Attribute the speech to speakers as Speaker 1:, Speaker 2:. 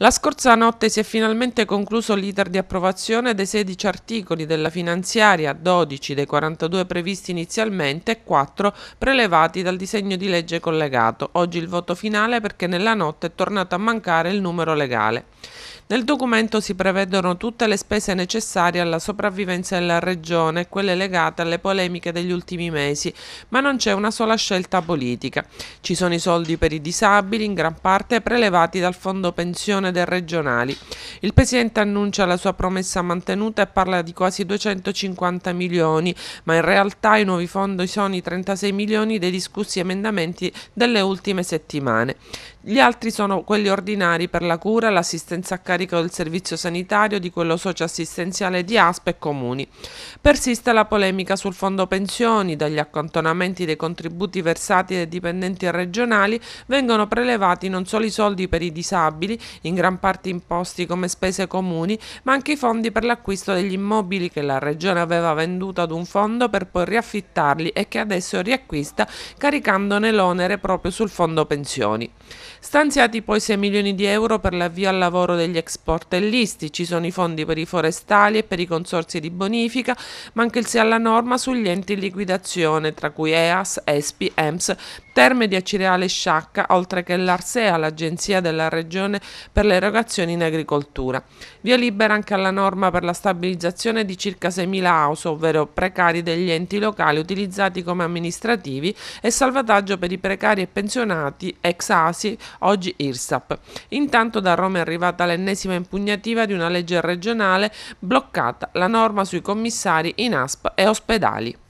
Speaker 1: La scorsa notte si è finalmente concluso l'iter di approvazione dei 16 articoli della finanziaria, 12 dei 42 previsti inizialmente e 4 prelevati dal disegno di legge collegato. Oggi il voto finale perché nella notte è tornato a mancare il numero legale. Nel documento si prevedono tutte le spese necessarie alla sopravvivenza della Regione e quelle legate alle polemiche degli ultimi mesi, ma non c'è una sola scelta politica. Ci sono i soldi per i disabili, in gran parte prelevati dal fondo pensione dei regionali. Il Presidente annuncia la sua promessa mantenuta e parla di quasi 250 milioni, ma in realtà i nuovi fondi sono i 36 milioni dei discussi emendamenti delle ultime settimane. Gli altri sono quelli ordinari per la cura, l'assistenza a carico del servizio sanitario, di quello socioassistenziale di ASPE e comuni. Persiste la polemica sul fondo pensioni, dagli accantonamenti dei contributi versati ai dipendenti regionali vengono prelevati non solo i soldi per i disabili, in gran parte imposti come spese comuni, ma anche i fondi per l'acquisto degli immobili che la regione aveva venduto ad un fondo per poi riaffittarli e che adesso riacquista caricandone l'onere proprio sul fondo pensioni. Stanziati poi 6 milioni di euro per l'avvio al lavoro degli ex portellisti, ci sono i fondi per i forestali e per i consorzi di bonifica, ma anche il sì alla norma sugli enti in liquidazione, tra cui EAS, ESPI, EMS, Terme di Acireale Sciacca, oltre che l'Arsea, l'Agenzia della Regione per le erogazioni in agricoltura. Via libera anche alla norma per la stabilizzazione di circa 6.000 house, ovvero precari degli enti locali utilizzati come amministrativi e salvataggio per i precari e pensionati ex ASI oggi IRSAP. Intanto da Roma è arrivata l'ennesima impugnativa di una legge regionale bloccata la norma sui commissari in ASP e ospedali.